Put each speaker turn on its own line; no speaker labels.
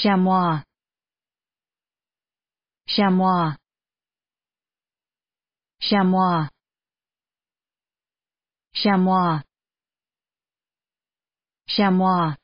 Chamois Chamois Chamois Chamois Chamois